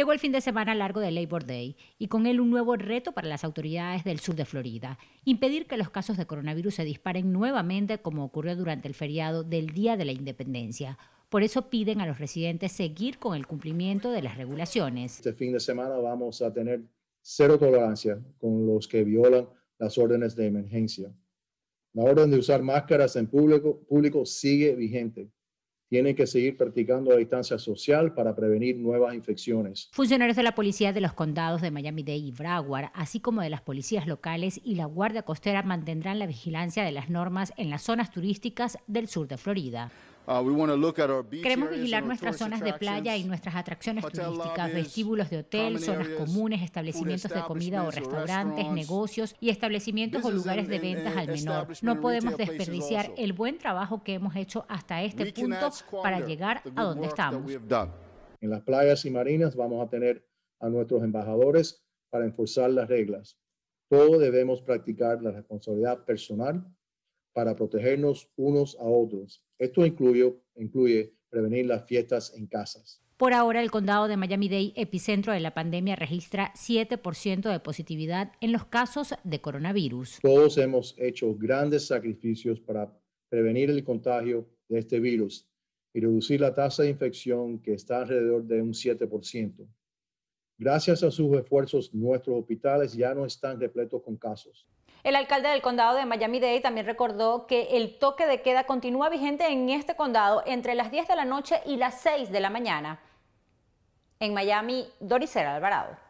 Llegó el fin de semana largo de Labor Day y con él un nuevo reto para las autoridades del sur de Florida, impedir que los casos de coronavirus se disparen nuevamente como ocurrió durante el feriado del Día de la Independencia. Por eso piden a los residentes seguir con el cumplimiento de las regulaciones. Este fin de semana vamos a tener cero tolerancia con los que violan las órdenes de emergencia. La orden de usar máscaras en público, público sigue vigente tienen que seguir practicando la distancia social para prevenir nuevas infecciones. Funcionarios de la policía de los condados de Miami-Dade y Broward, así como de las policías locales y la Guardia Costera mantendrán la vigilancia de las normas en las zonas turísticas del sur de Florida. Uh, Queremos vigilar nuestras zonas de playa y nuestras atracciones turísticas, vestíbulos de hotel, zonas comunes, establecimientos de comida o restaurantes, negocios y establecimientos o lugares de ventas al menor. No podemos desperdiciar el buen trabajo que hemos hecho hasta este punto para llegar a donde estamos. En las playas y marinas vamos a tener a nuestros embajadores para enforzar las reglas. Todos debemos practicar la responsabilidad personal para protegernos unos a otros esto incluye, prevenir las fiestas en casas. Por ahora, el condado de Miami-Dade, epicentro de la pandemia, registra 7% de positividad en los casos de coronavirus. Todos hemos hecho grandes sacrificios para prevenir el contagio de este virus y reducir la tasa de infección que está alrededor de un 7%. Gracias a sus esfuerzos, nuestros hospitales ya no están repletos con casos. El alcalde del condado de Miami-Dade también recordó que el toque de queda continúa vigente en este condado entre las 10 de la noche y las 6 de la mañana. En Miami, Dorisera Alvarado.